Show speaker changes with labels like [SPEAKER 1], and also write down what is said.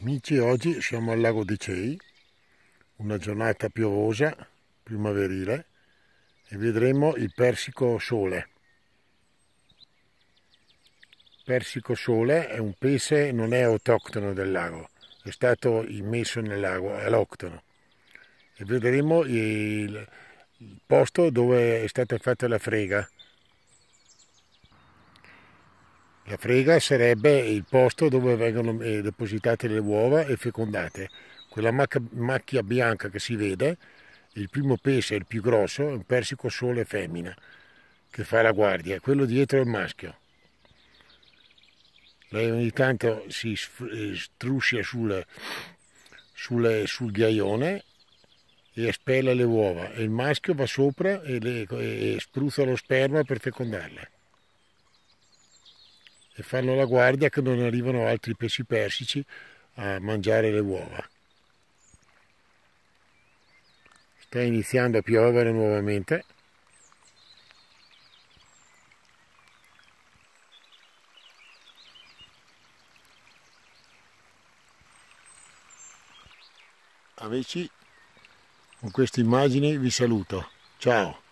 [SPEAKER 1] Amici, oggi siamo al lago di Cei, una giornata piovosa, primaverile, e vedremo il persico sole. Persico sole è un pesce, non è autoctono del lago, è stato immesso nel lago, è alloctono. E vedremo il posto dove è stata fatta la frega La frega sarebbe il posto dove vengono eh, depositate le uova e fecondate. Quella macchia bianca che si vede, il primo pesce, il più grosso, è un persico sole femmina che fa la guardia, quello dietro è il maschio. Lei ogni tanto si eh, struscia sulle, sulle, sul ghiaione e espella le uova e il maschio va sopra e, le, e spruzza lo sperma per fecondarle e fanno la guardia che non arrivano altri pesci persici a mangiare le uova. Sta iniziando a piovere nuovamente. Amici, con questa immagine vi saluto. Ciao!